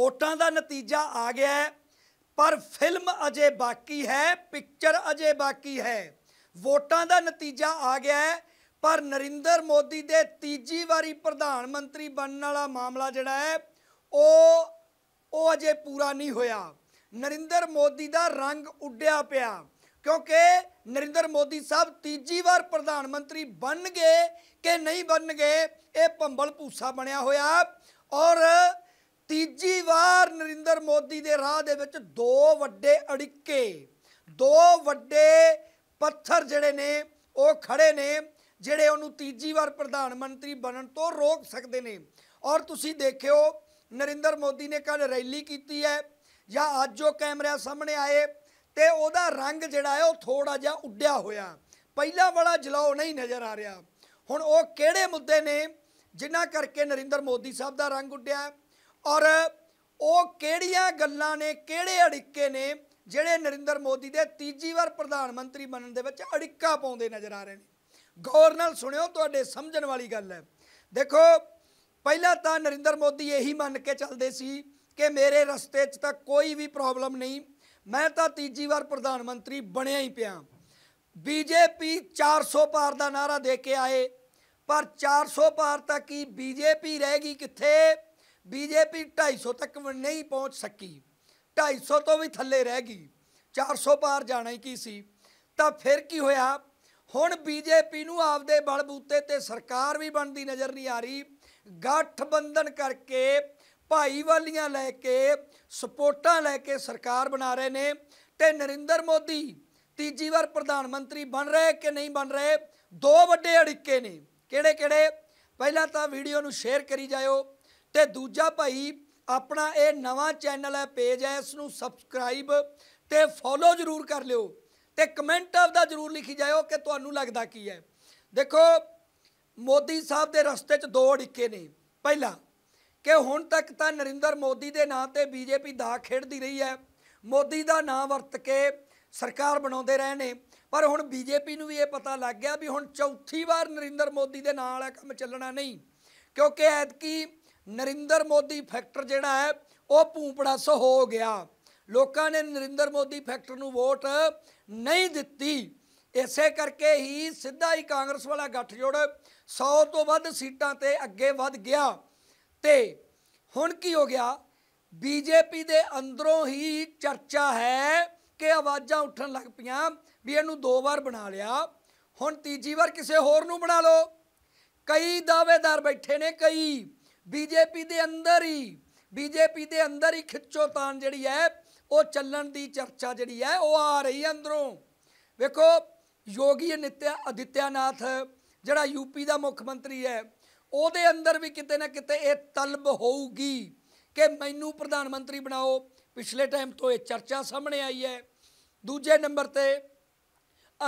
ਵੋਟਾਂ ਦਾ ਨਤੀਜਾ ਆ ਗਿਆ ਪਰ ਫਿਲਮ ਅਜੇ ਬਾਕੀ ਹੈ ਪਿਕਚਰ ਅਜੇ ਬਾਕੀ ਹੈ ਵੋਟਾਂ ਦਾ ਨਤੀਜਾ ਆ ਗਿਆ ਪਰ ਨਰਿੰਦਰ ਮੋਦੀ ਦੇ ਤੀਜੀ ਵਾਰੀ ਪ੍ਰਧਾਨ ਮੰਤਰੀ ਬਣਨ ਵਾਲਾ ਮਾਮਲਾ ਜਿਹੜਾ ਹੈ ਉਹ ਉਹ ਅਜੇ ਪੂਰਾ ਨਹੀਂ ਹੋਇਆ ਨਰਿੰਦਰ ਮੋਦੀ ਦਾ ਰੰਗ ਉੱਡਿਆ ਪਿਆ ਕਿਉਂਕਿ ਨਰਿੰਦਰ ਮੋਦੀ ਸਾਹਿਬ ਤੀਜੀ ਵਾਰ ਪ੍ਰਧਾਨ ਮੰਤਰੀ ਬਣ ਗਏ ਕਿ ਨਹੀਂ ਬਣ ਗਏ ਇਹ ਭੰਬਲ ਭੂਸਾ ਬਣਿਆ ਹੋਇਆ ਔਰ ਤੀਜੀ ਵਾਰ ਨਰਿੰਦਰ ਮੋਦੀ ਦੇ ਰਾਹ ਦੇ ਵਿੱਚ ਦੋ ਵੱਡੇ ਅੜਿੱਕੇ ਦੋ ਵੱਡੇ ਪੱਥਰ ਜਿਹੜੇ ਨੇ ਉਹ ਖੜੇ ਨੇ ਜਿਹੜੇ ਉਹਨੂੰ ਤੀਜੀ ਵਾਰ ਪ੍ਰਧਾਨ ਮੰਤਰੀ ਬਣਨ ਤੋਂ ਰੋਕ ਸਕਦੇ ਨੇ ਔਰ ਤੁਸੀਂ ਦੇਖਿਓ ਨਰਿੰਦਰ ਮੋਦੀ ਨੇ ਕੱਲ ਰੈਲੀ ਕੀਤੀ ਹੈ ਜਾਂ ਅੱਜ ਉਹ ਕੈਮਰਿਆਂ ਸਾਹਮਣੇ ਆਏ ਤੇ ਉਹਦਾ ਰੰਗ ਜਿਹੜਾ ਹੈ ਉਹ ਥੋੜਾ ਜਿਹਾ ਉੱਡਿਆ ਹੋਇਆ ਪਹਿਲਾ ਵਾਲਾ ਜਲਾਓ ਨਹੀਂ ਨਜ਼ਰ ਆ ਰਿਹਾ ਹੁਣ ਉਹ ਕਿਹੜੇ ਮੁੱਦੇ ਨੇ ਜਿਨ੍ਹਾਂ ਕਰਕੇ ਨਰਿੰਦਰ ਮੋਦੀ ਸਾਹਿਬ ਦਾ ਰੰਗ ਉੱਡਿਆ ਔਰ ਉਹ ਕਿਹੜੀਆਂ ਗੱਲਾਂ ਨੇ ਕਿਹੜੇ ਅੜਿੱਕੇ ਨੇ ਜਿਹੜੇ ਨਰਿੰਦਰ ਮੋਦੀ ਦੇ ਤੀਜੀ ਵਾਰ ਪ੍ਰਧਾਨ ਮੰਤਰੀ ਬਣਨ ਦੇ ਵਿੱਚ ਅੜਿੱਕਾ ਪਾਉਂਦੇ ਨਜ਼ਰ ਆ ਰਹੇ ਨੇ ਗੌਰ ਨਾਲ ਸੁਣਿਓ ਤੁਹਾਡੇ ਸਮਝਣ ਵਾਲੀ ਗੱਲ ਹੈ ਦੇਖੋ ਪਹਿਲਾਂ ਤਾਂ ਨਰਿੰਦਰ ਮੋਦੀ ਇਹੀ ਮੰਨ ਕੇ ਚੱਲਦੇ ਸੀ ਕਿ ਮੇਰੇ ਰਸਤੇ 'ਚ ਤਾਂ ਕੋਈ ਵੀ ਪ੍ਰੋਬਲਮ ਨਹੀਂ ਮੈਂ ਤਾਂ ਤੀਜੀ ਵਾਰ ਪ੍ਰਧਾਨ ਮੰਤਰੀ ਬਣਿਆ ਹੀ ਪਿਆ ਬੀਜੇਪੀ 400 ਪਾਰ ਦਾ ਨਾਰਾ ਦੇ ਕੇ ਆਏ ਪਰ 400 ਪਾਰ ਤੱਕ ਹੀ ਬੀਜੇਪੀ ਰਹੇਗੀ ਕਿੱਥੇ ਬੀਜੇਪੀ 250 ਤੱਕ ਨਹੀਂ ਪਹੁੰਚ ਸਕੀ 250 ਤੋਂ ਵੀ ਥੱਲੇ ਰਹਿ ਗਈ 400 ਪਾਰ ਜਾਣਾ ਹੀ ਕੀ ਸੀ ਤਾਂ ਫਿਰ ਕੀ ਹੋਇਆ ਹੁਣ ਬੀਜੇਪੀ ਨੂੰ ਆਪਦੇ ਬਲ ਬੂਤੇ ਤੇ ਸਰਕਾਰ ਵੀ ਬਣਦੀ ਨਜ਼ਰ ਨਹੀਂ ਆ ਰਹੀ ਗੱਠਬੰਧਨ ਕਰਕੇ ਭਾਈ ਵਾਲੀਆਂ ਲੈ ਕੇ ਸਪੋਰਟਾਂ ਲੈ ਕੇ ਸਰਕਾਰ ਬਣਾ ਰਹੇ ਨੇ ਤੇ ਨਰਿੰਦਰ ਮੋਦੀ ਤੀਜੀ ਵਾਰ ਪ੍ਰਧਾਨ ਮੰਤਰੀ ਬਣ ਰਹੇ ਕਿ ਨਹੀਂ ਬਣ ਰਹੇ ਦੋ ਵੱਡੇ ਅੜਿੱਕੇ ਨੇ ਕਿਹੜੇ ਕਿਹੜੇ ਪਹਿਲਾਂ ਤਾਂ ਵੀਡੀਓ ਨੂੰ ਸ਼ੇਅਰ ਕਰੀ ਜਾਇਓ ਤੇ ਦੂਜਾ ਭਾਈ ਆਪਣਾ ਇਹ ਨਵਾਂ ਚੈਨਲ ਹੈ ਪੇਜ ਹੈ ਇਸ ਨੂੰ ਸਬਸਕ੍ਰਾਈਬ ਤੇ ਫੋਲੋ ਜ਼ਰੂਰ ਕਰ ਲਿਓ ਤੇ ਕਮੈਂਟ ਆਪਦਾ ਜ਼ਰੂਰ ਲਿਖੀ ਜਾਇਓ ਕਿ ਤੁਹਾਨੂੰ ਲੱਗਦਾ ਕੀ ਹੈ ਦੇਖੋ ਮੋਦੀ ਸਾਹਿਬ ਦੇ ਰਸਤੇ 'ਚ ਦੋ ਇੱਕੇ ਨੇ ਪਹਿਲਾ ਕਿ ਹੁਣ ਤੱਕ ਤਾਂ ਨਰਿੰਦਰ ਮੋਦੀ ਦੇ ਨਾਂ ਤੇ ਬੀਜੇਪੀ ਦਾ ਖੇਡਦੀ ਰਹੀ ਹੈ ਮੋਦੀ ਦਾ ਨਾਂ ਵਰਤ ਕੇ ਸਰਕਾਰ ਬਣਾਉਂਦੇ ਰਹੇ ਨੇ ਪਰ ਹੁਣ ਬੀਜੇਪੀ ਨੂੰ ਵੀ ਇਹ ਪਤਾ ਲੱਗ ਗਿਆ ਵੀ ਹੁਣ ਚੌਥੀ ਵਾਰ ਨਰਿੰਦਰ ਮੋਦੀ ਦੇ ਨਾਂ ਵਾਲਾ ਕੰਮ ਚੱਲਣਾ ਨਹੀਂ ਕਿਉਂਕਿ ਐਤਕੀ ਨਰਿੰਦਰ ਮੋਦੀ ਫੈਕਟਰ ਜਿਹੜਾ ਹੈ ਉਹ ਭੂਪੜਾ ਸੋ ਹੋ ਗਿਆ ਲੋਕਾਂ ਨੇ ਨਰਿੰਦਰ ਮੋਦੀ ਫੈਕਟਰ ਨੂੰ ਵੋਟ ਨਹੀਂ ਦਿੱਤੀ ਇਸੇ ਕਰਕੇ ਹੀ ਸਿੱਧਾ ਹੀ ਕਾਂਗਰਸ ਵਾਲਾ ਗੱਠਜੋੜ 100 ਤੋਂ ਵੱਧ ਸੀਟਾਂ ਤੇ ਅੱਗੇ ਵੱਧ ਗਿਆ ਤੇ ਹੁਣ ਕੀ ਹੋ ਗਿਆ ਬੀਜੇਪੀ ਦੇ ਅੰਦਰੋਂ ਹੀ ਚਰਚਾ ਹੈ ਕਿ ਆਵਾਜ਼ਾਂ ਉੱਠਣ ਲੱਗ ਪਈਆਂ ਵੀ ਇਹਨੂੰ ਦੋ ਵਾਰ ਬਣਾ ਲਿਆ ਹੁਣ ਤੀਜੀ ਵਾਰ ਕਿਸੇ ਹੋਰ ਨੂੰ ਬਣਾ ਲਓ ਕਈ ਦਾਅਵੇਦਾਰ ਬੈਠੇ ਨੇ ਕਈ ਬੀਜੇਪੀ ਦੇ ਅੰਦਰ ਹੀ ਬੀਜੇਪੀ ਦੇ ਅੰਦਰ ਹੀ ਖਿੱਚੋ ਤਾਨ ਜਿਹੜੀ ਹੈ ਉਹ ਚੱਲਣ ਦੀ ਚਰਚਾ ਜਿਹੜੀ ਹੈ ਉਹ ਆ ਰਹੀ ਅੰਦਰੋਂ ਵੇਖੋ ਯੋਗੀ ਨਿਤਿਆ ਅਦਿੱਤਿਆਨਾਥ ਜਿਹੜਾ ਯੂਪੀ ਦਾ ਮੁੱਖ ਮੰਤਰੀ ਹੈ ਉਹਦੇ ਅੰਦਰ ਵੀ ਕਿਤੇ ਨਾ ਕਿਤੇ ਇਹ ਤਲਬ ਹੋਊਗੀ ਕਿ ਮੈਨੂੰ ਪ੍ਰਧਾਨ ਮੰਤਰੀ ਬਣਾਓ ਪਿਛਲੇ ਟਾਈਮ ਤੋਂ ਇਹ ਚਰਚਾ ਸਾਹਮਣੇ ਆਈ ਹੈ ਦੂਜੇ ਨੰਬਰ ਤੇ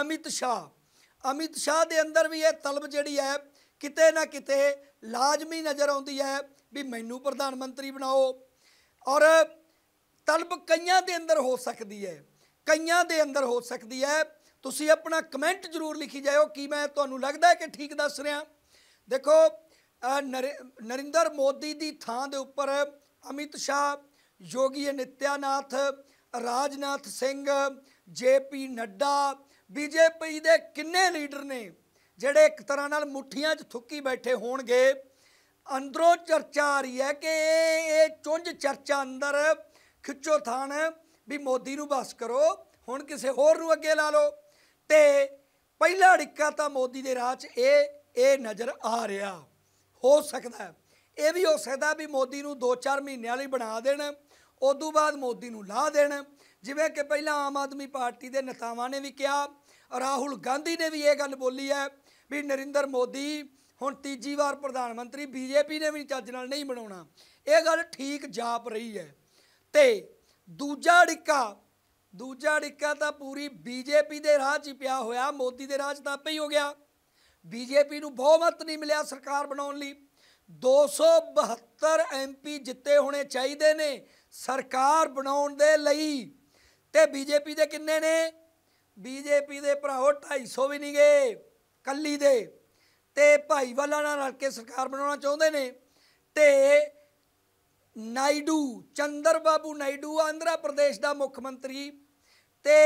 ਅਮਿਤ ਸ਼ਾਹ ਅਮਿਤ ਸ਼ਾਹ ਦੇ ਅੰਦਰ ਵੀ ਇਹ ਤਲਬ ਜਿਹੜੀ ਹੈ ਕਿਤੇ ਨਾ ਕਿਤੇ ਲਾਜ਼ਮੀ ਨਜ਼ਰ ਆਉਂਦੀ ਹੈ ਵੀ ਮੈਨੂੰ ਪ੍ਰਧਾਨ ਮੰਤਰੀ ਬਣਾਓ ਔਰ ਤਲਬ ਕਈਆਂ ਦੇ ਅੰਦਰ ਹੋ ਸਕਦੀ ਹੈ ਕਈਆਂ ਦੇ ਅੰਦਰ ਹੋ ਸਕਦੀ ਹੈ ਤੁਸੀਂ ਆਪਣਾ ਕਮੈਂਟ ਜ਼ਰੂਰ ਲਿਖੀ ਜਾਇਓ ਕੀ ਮੈਂ ਤੁਹਾਨੂੰ ਲੱਗਦਾ ਹੈ ਕਿ ਠੀਕ ਦੱਸ ਰਿਹਾ ਦੇਖੋ ਨਰਿੰਦਰ ਮੋਦੀ ਦੀ ਥਾਂ ਦੇ ਉੱਪਰ ਅਮਿਤ ਸ਼ਾਹ ਯੋਗੀ ਨਿਤਿਆਨਾਥ ਰਾਜਨਾਥ ਸਿੰਘ ਜੇਪੀ ਨੱਡਾ ਬੀਜੇਪੀ ਦੇ ਕਿੰਨੇ ਲੀਡਰ ਨੇ ਜਿਹੜੇ ਇੱਕ ਤਰ੍ਹਾਂ ਨਾਲ ਮੁਠੀਆਂ 'ਚ ਥੁੱਕੀ ਬੈਠੇ ਹੋਣਗੇ ਅੰਦਰੋਂ ਚਰਚਾ ਆ ਰਹੀ ਹੈ ਕਿ ਇਹ ਚੁੰਝ ਚਰਚਾ ਅੰਦਰ ਖਿੱਚੋ ਥਾਣ ਵੀ ਮੋਦੀ ਨੂੰ ਬਸ ਕਰੋ ਹੁਣ ਕਿਸੇ ਹੋਰ ਨੂੰ ਅੱਗੇ ਲਾ ਲਓ ਤੇ ਪਹਿਲਾ ੜਿੱਕਾ ਤਾਂ ਮੋਦੀ ਦੇ ਰਾਹ 'ਚ ਇਹ ਇਹ ਨਜ਼ਰ ਆ ਰਿਹਾ ਹੋ ਸਕਦਾ ਇਹ ਵੀ ਹੋ ਸਕਦਾ ਵੀ ਮੋਦੀ ਨੂੰ 2-4 ਮਹੀਨਿਆਂ ਲਈ ਬਣਾ ਦੇਣ ਉਦੋਂ ਬਾਅਦ ਮੋਦੀ ਨੂੰ ਲਾ ਦੇਣ ਜਿਵੇਂ ਕਿ ਪਹਿਲਾਂ ਆਮ ਆਦਮੀ ਪਾਰਟੀ ਦੇ ਨੇਤਾਵਾਂ ਨੇ ਵੀ ਕਿਹਾ ਰਾਹੁਲ ਗਾਂਧੀ ਨੇ ਵੀ ਇਹ ਗੱਲ ਬੋਲੀ ਹੈ ਵੀ ਨਰਿੰਦਰ ਮੋਦੀ ਹੁਣ ਤੀਜੀ ਵਾਰ ਪ੍ਰਧਾਨ ਮੰਤਰੀ ਬੀਜੇਪੀ ਨੇ ਵੀ ਚੱਜ ਨਾਲ ਨਹੀਂ ਬਣਾਉਣਾ ਇਹ ਗੱਲ ਠੀਕ ਜਾਪ ਰਹੀ ਹੈ ਤੇ ਦੂਜਾ ਢਿੱਕਾ ਦੂਜਾ ਢਿੱਕਾ ਤਾਂ ਪੂਰੀ ਬੀਜੇਪੀ ਦੇ ਰਾਹ 'ਚ ਹੀ ਪਿਆ ਹੋਇਆ ਮੋਦੀ ਦੇ ਰਾਹ 'ਚ ਤਾਂ ਪਈ ਹੋ ਗਿਆ ਬੀਜੇਪੀ ਨੂੰ ਬਹੁਮਤ ਨਹੀਂ ਮਿਲਿਆ ਸਰਕਾਰ ਬਣਾਉਣ ਲਈ 272 ਐਮਪੀ ਜਿੱਤੇ ਹੋਣੇ ਚਾਹੀਦੇ ਨੇ ਸਰਕਾਰ ਬਣਾਉਣ ਦੇ ਲਈ ਤੇ ਬੀਜੇਪੀ ਦੇ ਕਿੰਨੇ ਨੇ ਬੀਜੇਪੀ ਦੇ ਭਰਾਓ 250 ਵੀ ਨਹੀਂ ਗਏ ਕੱਲੀ ਦੇ ਤੇ ਭਾਈਵਾਲਾਂ ਨਾਲ ਰਲ ਕੇ ਸਰਕਾਰ ਬਣਾਉਣਾ ਚਾਹੁੰਦੇ ਨੇ ਤੇ ਨਾਇਡੂ ਚੰਦਰ ਬਾਬੂ ਨਾਇਡੂ ਆਂਧਰਾ ਪ੍ਰਦੇਸ਼ ਦਾ ਮੁੱਖ ਮੰਤਰੀ ਤੇ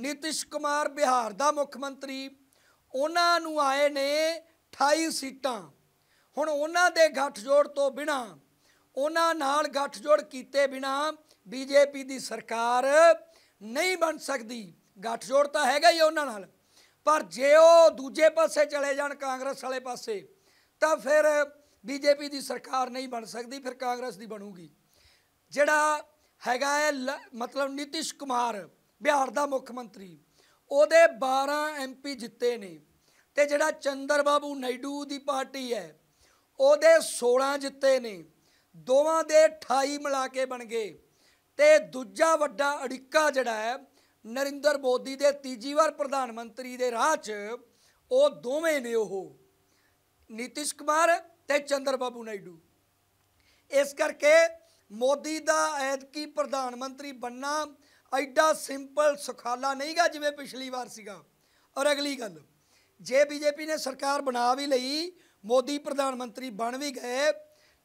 ਨਿਤਿਸ਼ ਕੁਮਾਰ ਬਿਹਾਰ ਦਾ ਮੁੱਖ ਮੰਤਰੀ ਉਹਨਾਂ ਨੂੰ ਆਏ ਨੇ 28 ਸੀਟਾਂ ਹੁਣ ਉਹਨਾਂ ਦੇ ਗੱਠਜੋੜ ਤੋਂ ਬਿਨਾ ਉਹਨਾਂ ਨਾਲ ਗੱਠਜੋੜ ਕੀਤੇ ਬਿਨਾ ਬੀਜੇਪੀ ਦੀ ਸਰਕਾਰ ਨਹੀਂ ਬਣ ਸਕਦੀ ਗੱਠਜੋੜ ਤਾਂ ਹੈਗਾ ਹੀ ਉਹਨਾਂ ਨਾਲ ਪਰ ਜੇ ਉਹ ਦੂਜੇ ਪਾਸੇ ਚਲੇ ਜਾਣ ਕਾਂਗਰਸ ਵਾਲੇ ਪਾਸੇ ਤਾਂ ਫਿਰ ਬੀਜੇਪੀ ਦੀ ਸਰਕਾਰ ਨਹੀਂ ਬਣ ਸਕਦੀ ਫਿਰ ਕਾਂਗਰਸ ਦੀ ਬਣੂਗੀ ਜਿਹੜਾ ਹੈਗਾ ਹੈ ਮਤਲਬ ਨਿਤਿਸ਼ ਕੁਮਾਰ ਬਿਹਾਰ ਦਾ ਮੁੱਖ ਮੰਤਰੀ ਉਹਦੇ 12 ਐਮਪੀ ਜਿੱਤੇ ਨੇ ਤੇ ਜਿਹੜਾ ਚੰਦਰ ਬਾਬੂ ਨਾਇਡੂ ਦੀ ਪਾਰਟੀ ਹੈ ਉਹਦੇ 16 ਜਿੱਤੇ ਨੇ ਦੋਵਾਂ ਦੇ 28 ਮਿਲਾ ਕੇ ਬਣ ਗਏ ਤੇ ਦੂਜਾ ਵੱਡਾ ਅੜਿੱਕਾ ਜਿਹੜਾ ਹੈ ਨਰਿੰਦਰ ਮੋਦੀ ਦੇ ਤੀਜੀ ਵਾਰ ਪ੍ਰਧਾਨ ਮੰਤਰੀ ਦੇ ਰਾਹ 'ਚ ਉਹ ਦੋਵੇਂ ਨੇ ਉਹ ਨਿਤਿਸ਼ ਕੁਮਾਰ ਤੇ ਚੰਦਰ ਬਾਬੂ ਨਾਇਡੂ ਇਸ ਕਰਕੇ ਮੋਦੀ ਦਾ ਐਤਕੀ ਪ੍ਰਧਾਨ ਮੰਤਰੀ ਬੰਨਾ ਐਡਾ ਸਿੰਪਲ ਸੁਖਾਲਾ ਨਹੀਂਗਾ ਜਿਵੇਂ ਪਿਛਲੀ ਵਾਰ ਸੀਗਾ ਔਰ ਅਗਲੀ ਗੱਲ ਜੇ ਬੀਜੇਪੀ ਨੇ ਸਰਕਾਰ ਬਣਾ ਵੀ ਲਈ ਮੋਦੀ ਪ੍ਰਧਾਨ ਮੰਤਰੀ ਬਣ ਵੀ ਗਏ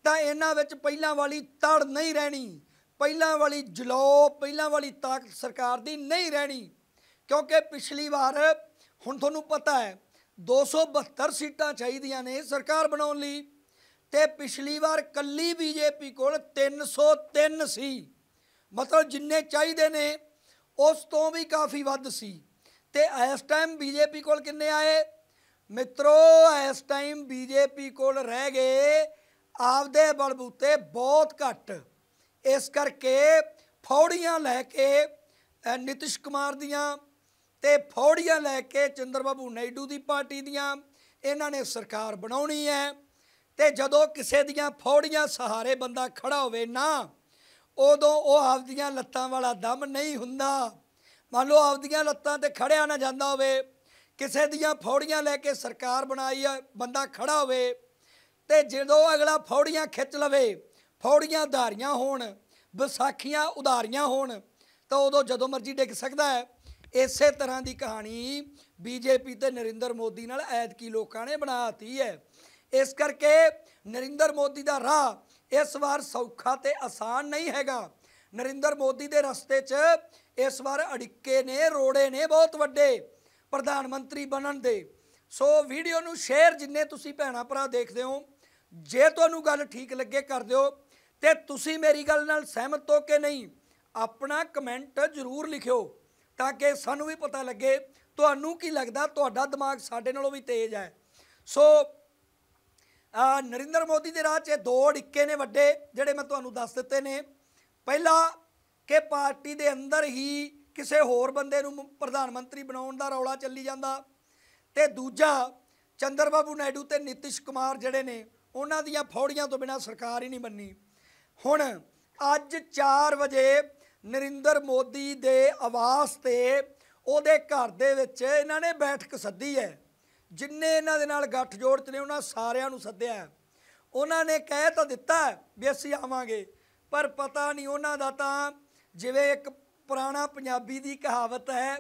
ਤਾਂ ਇਹਨਾਂ ਵਿੱਚ ਪਹਿਲਾਂ ਵਾਲੀ ਤੜ ਨਹੀਂ ਰਹਿਣੀ ਪਹਿਲਾਂ ਵਾਲੀ ਜਲੋ ਪਹਿਲਾਂ ਵਾਲੀ ਤਾਕਤ ਸਰਕਾਰ ਦੀ ਨਹੀਂ ਰਹਿਣੀ ਕਿਉਂਕਿ ਪਿਛਲੀ ਵਾਰ ਹੁਣ ਤੁਹਾਨੂੰ ਪਤਾ ਹੈ 272 ਸੀਟਾਂ ਚਾਹੀਦੀਆਂ ਨੇ ਸਰਕਾਰ ਬਣਾਉਣ ਲਈ ਤੇ ਪਿਛਲੀ ਵਾਰ ਕੱਲੀ ਬੀਜੇਪੀ ਕੋਲ 303 ਸੀ ਮਤਲਬ ਜਿੰਨੇ ਚਾਹੀਦੇ ਨੇ ਉਸ ਤੋਂ ਵੀ ਕਾਫੀ ਵੱਧ ਸੀ ਤੇ ਇਸ ਟਾਈਮ ਬੀਜੇਪੀ ਕੋਲ ਕਿੰਨੇ ਆਏ ਮਿੱਤਰੋ ਇਸ ਟਾਈਮ ਬੀਜੇਪੀ ਕੋਲ ਰਹਿ ਗਏ ਆਪਦੇ ਬਲਬੂਤੇ ਬਹੁਤ ਘੱਟ ਇਸ ਕਰਕੇ ਫੌੜੀਆਂ ਲੈ ਕੇ ਨਿਤਿਸ਼ ਕੁਮਾਰ ਦੀਆਂ ਤੇ ਫੌੜੀਆਂ ਲੈ ਕੇ ਚੰਦਰ ਬਾਬੂ ਨਾਇਡੂ ਦੀ ਪਾਰਟੀ ਦੀਆਂ ਇਹਨਾਂ ਨੇ ਸਰਕਾਰ ਬਣਾਉਣੀ ਹੈ ਤੇ ਜਦੋਂ ਕਿਸੇ ਦੀਆਂ ਫੌੜੀਆਂ ਸਹਾਰੇ ਬੰਦਾ ਖੜਾ ਹੋਵੇ ਨਾ ਉਦੋਂ ਉਹ ਆਪਦੀਆਂ ਲੱਤਾਂ ਵਾਲਾ ਦਮ ਨਹੀਂ ਹੁੰਦਾ ਮੰਨ ਲਓ ਆਪਦੀਆਂ ਲੱਤਾਂ ਤੇ ਖੜਿਆ ਨਾ ਜਾਂਦਾ ਹੋਵੇ ਕਿਸੇ ਦੀਆਂ ਫੌੜੀਆਂ ਲੈ ਕੇ ਸਰਕਾਰ ਬਣਾਈ ਹੈ ਬੰਦਾ ਖੜਾ ਹੋਵੇ ਤੇ ਜਦੋਂ ਅਗਲਾ ਫੌੜੀਆਂ ਖਿੱਚ ਲਵੇ ਫੌੜੀਆਂ ਧਾਰੀਆਂ ਹੋਣ ਵਿਸਾਖੀਆਂ ਉਧਾਰੀਆਂ ਹੋਣ ਤਾਂ ਉਦੋਂ ਜਦੋਂ ਮਰਜ਼ੀ ਡਿੱਗ ਸਕਦਾ ਹੈ ਇਸੇ ਤਰ੍ਹਾਂ ਦੀ ਕਹਾਣੀ ਬੀਜੇਪੀ ਤੇ ਨਰਿੰਦਰ ਮੋਦੀ ਨਾਲ ਐਤਕੀ ਲੋਕਾਂ ਨੇ ਬਣਾਤੀ ਹੈ ਇਸ ਕਰਕੇ ਨਰਿੰਦਰ ਮੋਦੀ ਦਾ ਰਾਹ ਇਸ ਵਾਰ ਸੌਖਾ ਤੇ ਆਸਾਨ ਨਹੀਂ ਹੈਗਾ ਨਰਿੰਦਰ ਮੋਦੀ ਦੇ ਰਸਤੇ 'ਚ ਇਸ ਵਾਰ ਅੜਿੱਕੇ ਨੇ ਰੋੜੇ ਨੇ ਬਹੁਤ ਵੱਡੇ ਪ੍ਰਧਾਨ ਮੰਤਰੀ ਬਣਨ ਦੇ ਸੋ ਵੀਡੀਓ ਨੂੰ ਸ਼ੇਅਰ ਜਿੰਨੇ ਤੁਸੀਂ ਭੈਣਾ ਭਰਾ ਦੇਖਦੇ ਹੋ ਜੇ ਤੁਹਾਨੂੰ ਗੱਲ ਠੀਕ ਲੱਗੇ ਕਰ ਦਿਓ ਤੇ ਤੁਸੀਂ ਮੇਰੀ ਗੱਲ ਨਾਲ ਸਹਿਮਤ ਹੋ ਕੇ ਨਹੀਂ ਆਪਣਾ ਕਮੈਂਟ ਜ਼ਰੂਰ ਲਿਖਿਓ ਤਾਂ ਕਿ ਸਾਨੂੰ ਵੀ ਪਤਾ ਲੱਗੇ ਤੁਹਾਨੂੰ ਕੀ ਲੱਗਦਾ ਤੁਹਾਡਾ ਦਿਮਾਗ ਸਾਡੇ ਨਾਲੋਂ ਵੀ ਤੇਜ਼ ਹੈ ਸੋ ਆ ਨਰਿੰਦਰ ਮੋਦੀ ਦੇ ਰਾਹ 'ਚ ਦੋ ਢਿੱਕੇ ਨੇ ਵੱਡੇ ਜਿਹੜੇ ਮੈਂ ਤੁਹਾਨੂੰ ਦੱਸ ਦਿੱਤੇ ਨੇ ਪਹਿਲਾ ਕਿ ਪਾਰਟੀ ਦੇ ਅੰਦਰ ਹੀ ਕਿਸੇ ਹੋਰ ਬੰਦੇ ਨੂੰ ਪ੍ਰਧਾਨ ਮੰਤਰੀ ਬਣਾਉਣ ਦਾ ਰੌਲਾ ਚੱਲੀ ਜਾਂਦਾ ਤੇ ਦੂਜਾ ਚੰਦਰ ਬਾਬੂ ਨਾਇਡੂ ਤੇ ਨਿਤਿਸ਼ ਕੁਮਾਰ ਜਿਹੜੇ ਨੇ ਉਹਨਾਂ ਦੀਆਂ ਫੌੜੀਆਂ ਤੋਂ ਬਿਨਾ ਸਰਕਾਰ ਹੀ ਨਹੀਂ ਬੰਨੀ ਹੁਣ ਅੱਜ 4 ਵਜੇ ਨਰਿੰਦਰ ਮੋਦੀ ਦੇ ਆਵਾਸ ਤੇ ਉਹਦੇ ਘਰ ਦੇ ਵਿੱਚ ਇਹਨਾਂ ਨੇ ਬੈਠਕ ਸੱਦੀ ਹੈ ਜਿੰਨੇ ਇਹਨਾਂ ਦੇ ਨਾਲ ਜੋੜ ਚ ਨੇ ਉਹਨਾਂ ਸਾਰਿਆਂ ਨੂੰ ਸੱਦਿਆ ਉਹਨਾਂ ਨੇ ਕਹਿ ਤਾਂ ਦਿੱਤਾ ਵੀ ਅਸੀਂ ਆਵਾਂਗੇ ਪਰ ਪਤਾ ਨਹੀਂ ਉਹਨਾਂ ਦਾ ਤਾਂ ਜਿਵੇਂ ਇੱਕ ਪੁਰਾਣਾ ਪੰਜਾਬੀ ਦੀ ਕਹਾਵਤ ਹੈ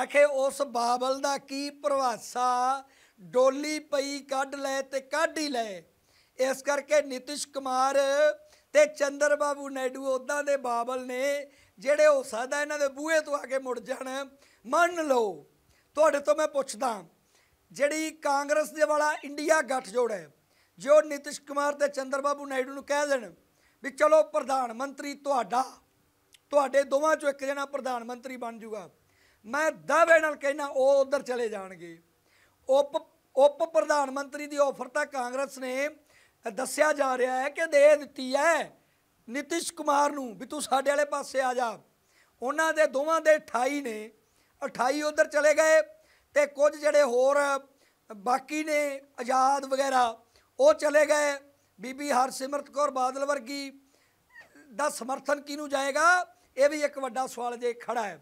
ਆਖੇ ਉਸ ਬਾਬਲ ਦਾ ਕੀ ਪ੍ਰਵਾਸਾ ਡੋਲੀ ਪਈ ਕੱਢ ਲੈ ਤੇ ਕੱਢ ਹੀ ਲੈ ਇਸ ਕਰਕੇ ਨਿਤਿਸ਼ ਕੁਮਾਰ ਤੇ ਚੰਦਰ ਬਾਬੂ ਨਾਇਡੂ ਉਦਾਂ ਦੇ ਬਾਬਲ ਨੇ ਜਿਹੜੇ ਹੋ ਸਕਦਾ ਇਹਨਾਂ ਦੇ ਬੂਹੇ ਤੋਂ ਆ ਕੇ ਮੁੜ ਜਾਣ ਮੰਨ ਲਓ ਤੁਹਾਡੇ ਤੋਂ ਮੈਂ ਪੁੱਛਦਾ ਜਿਹੜੀ ਕਾਂਗਰਸ ਦੇ ਵਾਲਾ ਇੰਡੀਆ ਗੱਠ ਜੋੜ ਹੈ ਜੋ ਨਿਤਿਸ਼ ਕੁਮਾਰ ਤੇ ਚੰਦਰ ਬਾਬੂ ਨਾਇਡੂ ਨੂੰ ਕਹਿ ਦੇਣ ਵੀ ਚਲੋ ਪ੍ਰਧਾਨ ਮੰਤਰੀ ਤੁਹਾਡਾ ਤੁਹਾਡੇ ਦੋਵਾਂ ਚੋਂ ਇੱਕ ਜਣਾ ਪ੍ਰਧਾਨ ਮੰਤਰੀ ਬਣ ਜਾਊਗਾ ਮੈਂ ਦਾਅਵੇ ਨਾਲ ਕਹਿਣਾ ਉਹ ਉਧਰ ਚਲੇ ਜਾਣਗੇ ਉਪ ਉਪ ਪ੍ਰਧਾਨ ਮੰਤਰੀ ਦੀ ਆਫਰ ਤਾਂ ਕਾਂਗਰਸ ਨੇ ਦੱਸਿਆ ਜਾ ਰਿਹਾ ਹੈ ਕਿ ਦੇ ਦਿੱਤੀ ਹੈ ਨਿਤਿਸ਼ ਕੁਮਾਰ ਨੂੰ ਵੀ ਤੂੰ ਸਾਡੇ ਵਾਲੇ ਪਾਸੇ ਆ ਜਾ ਉਹਨਾਂ ਦੇ ਦੋਵਾਂ ਦੇ 28 ਨੇ 28 ਉਧਰ ਚਲੇ ਗਏ ਤੇ ਕੁਝ ਜਿਹੜੇ ਹੋਰ ਬਾਕੀ ਨੇ ਆਜ਼ਾਦ ਵਗੈਰਾ ਉਹ ਚਲੇ ਗਏ ਬੀਬੀ ਹਰਸਿਮਰਤ ਕੌਰ ਬਾਦਲ ਵਰਗੀ ਦਾ ਸਮਰਥਨ ਕਿਹਨੂੰ ਜਾਏਗਾ ਇਹ ਵੀ ਇੱਕ ਵੱਡਾ ਸਵਾਲ ਜੇ ਖੜਾ ਹੈ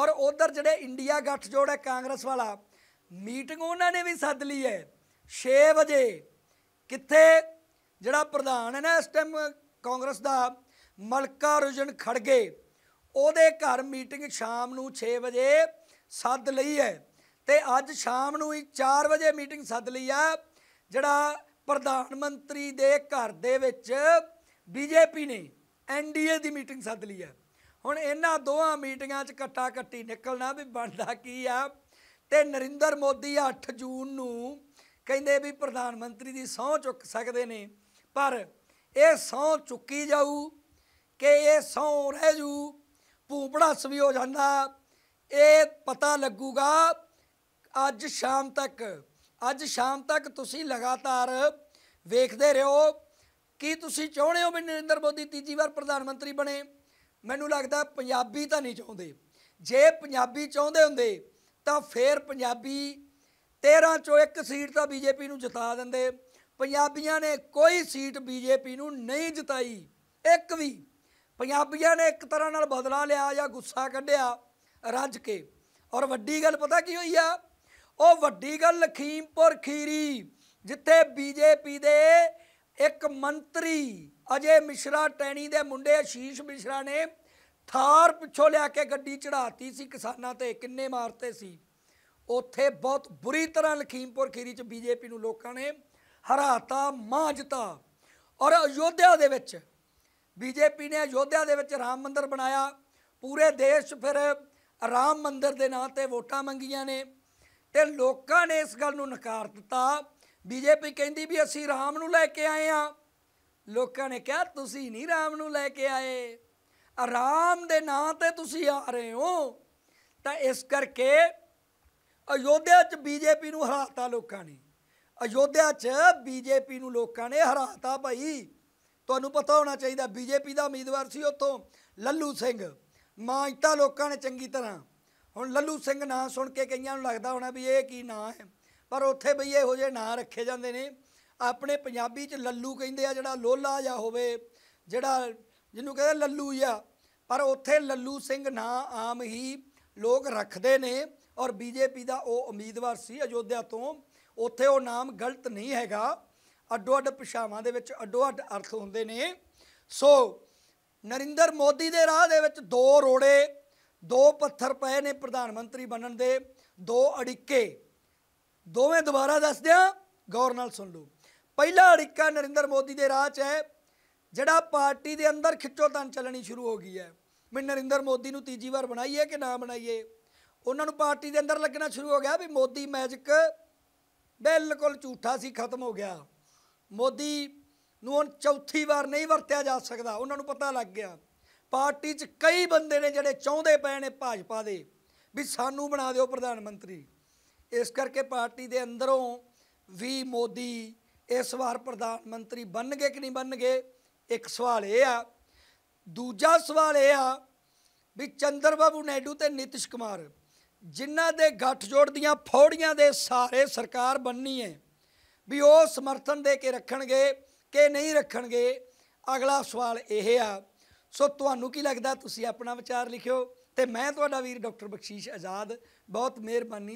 ਔਰ ਉਧਰ ਜਿਹੜੇ ਇੰਡੀਆ ਗੱਠ ਜੋੜ ਹੈ ਕਾਂਗਰਸ ਵਾਲਾ ਮੀਟਿੰਗ ਉਹਨਾਂ ਨੇ ਵੀ ਸੱਦ ਲਈ ਹੈ 6 ਵਜੇ ਕਿੱਥੇ ਜਿਹੜਾ ਪ੍ਰਧਾਨ ਹੈ ਨਾ ਇਸ ਟਾਈਮ ਕਾਂਗਰਸ ਦਾ ਮਲਕਾ ਰੁਜਨ ਖੜਗੇ ਉਹਦੇ ਘਰ ਮੀਟਿੰਗ ਸ਼ਾਮ ਨੂੰ 6 ਵਜੇ ਸੱਦ ਲਈ ਹੈ ਤੇ ਅੱਜ ਸ਼ਾਮ ਨੂੰ ਹੀ 4 ਵਜੇ ਮੀਟਿੰਗ ਸੱਦ ਲਈ ਆ ਜਿਹੜਾ ਪ੍ਰਧਾਨ ਮੰਤਰੀ ਦੇ ਘਰ ਦੇ ਵਿੱਚ ਬੀਜੇਪੀ ਨੇ ਐਨਡੀਏ ਦੀ ਮੀਟਿੰਗ ਸੱਦ ਲਈ ਹੈ ਹੁਣ ਇਹਨਾਂ ਦੋਹਾਂ ਮੀਟਿੰਗਾਂ 'ਚ ਕੱਟਾ ਕੱਟੀ ਨਿਕਲਣਾ ਵੀ ਬਣਦਾ ਕੀ ਆ ਤੇ ਨਰਿੰਦਰ ਮੋਦੀ 8 ਜੂਨ ਨੂੰ ਕਹਿੰਦੇ ਵੀ ਪ੍ਰਧਾਨ ਮੰਤਰੀ ਦੀ ਸੌ ਚੁੱਕ ਸਕਦੇ ਨੇ ਪਰ ਇਹ ਸੌ ਚੁੱਕੀ ਜਾਊ ਕਿ ਇਹ ਸੌ ਰਹਿ ਜੂ ਭੂਪੜਾ ਸਵੀ ਹੋ ਜਾਂਦਾ ਇਹ ਪਤਾ ਲੱਗੂਗਾ ਅੱਜ ਸ਼ਾਮ ਤੱਕ ਅੱਜ ਸ਼ਾਮ ਤੱਕ ਤੁਸੀਂ ਲਗਾਤਾਰ ਵੇਖਦੇ ਰਹੋ ਕਿ ਤੁਸੀਂ ਚਾਹੁੰਦੇ ਹੋ ਵੀ ਨਰਿੰਦਰ ਮੋਦੀ ਤੀਜੀ ਵਾਰ ਪ੍ਰਧਾਨ ਮੰਤਰੀ ਬਣੇ ਮੈਨੂੰ ਲੱਗਦਾ ਪੰਜਾਬੀ ਤਾਂ ਨਹੀਂ ਚਾਹੁੰਦੇ ਜੇ ਪੰਜਾਬੀ ਚਾਹੁੰਦੇ ਹੁੰਦੇ ਤਾਂ ਫੇਰ ਪੰਜਾਬੀ 13 ਚੋਂ ਇੱਕ ਸੀਟ ਤਾਂ ਬੀਜੇਪੀ ਨੂੰ ਜਿਤਾ ਦਿੰਦੇ ਪੰਜਾਬੀਆਂ ਨੇ ਕੋਈ ਸੀਟ ਬੀਜੇਪੀ ਨੂੰ ਨਹੀਂ ਜਿਤਾਈ ਇੱਕ ਵੀ ਪੰਜਾਬੀਆਂ ਨੇ ਇੱਕ ਤਰ੍ਹਾਂ ਨਾਲ ਬਦਲਾ ਲਿਆ ਜਾਂ ਗੁੱਸਾ ਕੱਢਿਆ ਰੱਜ ਕੇ ਔਰ ਵੱਡੀ ਗੱਲ ਪਤਾ ਕੀ ਹੋਈ ਆ ਉਹ ਵੱਡੀ ਗੱਲ ਲਖੀਮਪੁਰ ਖੀਰੀ ਜਿੱਥੇ ਬੀਜੇਪੀ ਦੇ ਇੱਕ ਮੰਤਰੀ ਅਜੇ ਮਿਸ਼ਰਾ ਟੈਣੀ ਦੇ ਮੁੰਡੇ ਆਸ਼ੀਸ਼ ਮਿਸ਼ਰਾ ਨੇ ਥਾਰ ਪਿੱਛੋਂ ਲਿਆ ਕੇ ਗੱਡੀ ਚੜਾਤੀ ਸੀ ਕਿਸਾਨਾਂ ਤੇ ਕਿੰਨੇ ਮਾਰਤੇ ਸੀ ਉੱਥੇ ਬਹੁਤ ਬੁਰੀ ਤਰ੍ਹਾਂ ਲਖੀਮਪੁਰ ਖੀਰੀ ਚ ਬੀਜੇਪੀ ਨੂੰ ਲੋਕਾਂ ਨੇ ਹਰਾਤਾ ਮਾਜਤਾ ਔਰ ਅਯੋਧਿਆ ਦੇ ਵਿੱਚ ਬੀਜੇਪੀ ਨੇ ਅਯੋਧਿਆ ਦੇ ਵਿੱਚ ਰਾਮ ਮੰਦਿਰ ਬਣਾਇਆ ਪੂਰੇ ਦੇਸ਼ ਫਿਰ ਰਾਮ ਮੰਦਿਰ ਦੇ ਨਾਂ ਤੇ ਵੋਟਾਂ ਮੰਗੀਆਂ ਨੇ ਤੇ ਲੋਕਾਂ ਨੇ ਇਸ ਗੱਲ ਨੂੰ ਨਕਾਰ ਦਿੱਤਾ ਬੀਜੇਪੀ ਕਹਿੰਦੀ ਵੀ ਅਸੀਂ ਰਾਮ ਨੂੰ ਲੈ ਕੇ ਆਏ ਆ ਲੋਕਾਂ ਨੇ ਕਿਹਾ ਤੁਸੀਂ ਨਹੀਂ ਰਾਮ ਨੂੰ ਲੈ ਕੇ ਆਏ ਆ ਰਾਮ ਦੇ ਨਾਂ ਤੇ ਤੁਸੀਂ ਆ ਰਹੇ ਹੋ ਤਾਂ ਇਸ ਕਰਕੇ ਅਯੋਧਿਆ 'ਚ ਬੀਜੇਪੀ ਨੂੰ ਹਰਾਤਾ ਲੋਕਾਂ ਨੇ ਅਯੋਧਿਆ 'ਚ ਬੀਜੇਪੀ ਨੂੰ ਲੋਕਾਂ ਨੇ ਹਰਾਤਾ ਭਾਈ ਤੁਹਾਨੂੰ ਪਤਾ ਹੋਣਾ ਚਾਹੀਦਾ ਬੀਜੇਪੀ ਦਾ ਉਮੀਦਵਾਰ ਸੀ ਉੱਥੋਂ ਲੱਲੂ ਸਿੰਘ ਮਾਂਜਤਾ ਲੋਕਾਂ ਨੇ ਚੰਗੀ ਤਰ੍ਹਾਂ ਹੁਣ ਲੱਲੂ ਸਿੰਘ ਨਾਂ ਸੁਣ ਕੇ ਕਈਆਂ ਨੂੰ ਲੱਗਦਾ ਹੋਣਾ ਵੀ ਇਹ ਕੀ ਨਾਂ ਹੈ ਪਰ ਉੱਥੇ ਬਈ ਇਹੋ ਜਿਹੇ ਨਾਂ ਰੱਖੇ ਜਾਂਦੇ ਨੇ ਆਪਣੇ ਪੰਜਾਬੀ 'ਚ ਲੱਲੂ ਕਹਿੰਦੇ ਆ ਜਿਹੜਾ ਲੋਲਾ ਜਾਂ ਹੋਵੇ ਜਿਹੜਾ ਜਿਹਨੂੰ ਕਹਿੰਦੇ ਲੱਲੂ ਜਾਂ ਪਰ ਉੱਥੇ ਲੱਲੂ ਸਿੰਘ ਨਾਂ ਆਮ ਹੀ ਲੋਕ ਰੱਖਦੇ ਨੇ ਔਰ ਬੀਜੇਪੀ ਦਾ ਉਹ ਉਮੀਦਵਾਰ ਸੀ ਅਯੋਧਿਆ ਤੋਂ ਉੱਥੇ ਉਹ ਨਾਮ ਗਲਤ ਨਹੀਂ ਹੈਗਾ ਅੱਡੋ ਅੱਡ ਪਛਾਵਾਂ ਦੇ ਵਿੱਚ ਅੱਡੋ ਅੱਡ ਅਰਥ ਹੁੰਦੇ ਨੇ ਸੋ ਨਰਿੰਦਰ ਮੋਦੀ ਦੇ ਰਾਹ ਦੇ ਵਿੱਚ ਦੋ ਰੋੜੇ ਦੋ ਪੱਥਰ ਪਏ ਨੇ ਪ੍ਰਧਾਨ ਮੰਤਰੀ ਬਣਨ ਦੇ ਦੋ ਅੜਿੱਕੇ ਦੋਵੇਂ ਦੁਬਾਰਾ ਦੱਸ ਦਿਆਂ ਗੌਰ ਨਾਲ ਸੁਣ ਲਓ ਪਹਿਲਾ ਅੜਿੱਕਾ ਨਰਿੰਦਰ ਮੋਦੀ ਦੇ ਰਾਹ 'ਚ ਹੈ ਜਿਹੜਾ ਪਾਰਟੀ ਦੇ ਅੰਦਰ ਖਿੱਚੋਤਾਨ ਚੱਲਣੀ ਸ਼ੁਰੂ ਹੋ ਗਈ ਹੈ ਮੈਂ ਨਰਿੰਦਰ ਮੋਦੀ ਨੂੰ ਤੀਜੀ ਵਾਰ ਬਣਾਈਏ ਕਿ ਨਾ ਬਣਾਈਏ ਉਹਨਾਂ ਨੂੰ ਪਾਰਟੀ ਦੇ ਅੰਦਰ ਲੱਗਣਾ ਸ਼ੁਰੂ ਹੋ ਗਿਆ ਵੀ ਮੋਦੀ ਮੈਜਿਕ ਬਿਲਕੁਲ ਝੂਠਾ ਸੀ ਖਤਮ ਹੋ ਗਿਆ ਮੋਦੀ ਨੂੰ ਹੁਣ ਚੌਥੀ ਵਾਰ ਨਹੀਂ ਵਰਤਿਆ ਜਾ ਸਕਦਾ ਉਹਨਾਂ ਨੂੰ ਪਤਾ ਲੱਗ ਗਿਆ ਪਾਰਟੀ 'ਚ ਕਈ ਬੰਦੇ ਨੇ ਜਿਹੜੇ ਚਾਹੁੰਦੇ ਪਏ ਨੇ ਭਾਜਪਾ ਦੇ ਵੀ ਸਾਨੂੰ ਬਣਾ ਦਿਓ ਪ੍ਰਧਾਨ ਮੰਤਰੀ ਇਸ ਕਰਕੇ ਪਾਰਟੀ ਦੇ ਅੰਦਰੋਂ ਵੀ ਮੋਦੀ ਇਸ ਵਾਰ ਪ੍ਰਧਾਨ ਮੰਤਰੀ ਬਣਨਗੇ ਕਿ ਨਹੀਂ ਬਣਨਗੇ ਇੱਕ ਸਵਾਲ ਇਹ ਆ ਦੂਜਾ ਸਵਾਲ ਇਹ ਆ ਵੀ ਚੰਦਰ ਬਾਬੂ ਨਾਇਡੂ ਤੇ ਨਿਤਿਸ਼ ਕੁਮਾਰ ਜਿਨ੍ਹਾਂ ਦੇ ਗੱਠਜੋੜ ਦੀਆਂ ਫੌੜੀਆਂ ਦੇ ਸਾਰੇ ਸਰਕਾਰ ਬੰਨੀ ਹੈ ਵੀ ਉਹ ਸਮਰਥਨ ਦੇ ਕੇ ਰੱਖਣਗੇ ਕਿ ਨਹੀਂ ਰੱਖਣਗੇ ਅਗਲਾ ਸਵਾਲ ਇਹ ਆ ਸੋ ਤੁਹਾਨੂੰ ਕੀ ਲੱਗਦਾ ਤੁਸੀਂ ਆਪਣਾ ਵਿਚਾਰ ਲਿਖਿਓ ਤੇ ਮੈਂ ਤੁਹਾਡਾ ਵੀਰ ਡਾਕਟਰ ਬਖਸ਼ੀਸ਼ ਆਜ਼ਾਦ ਬਹੁਤ ਮਿਹਰਬਾਨੀ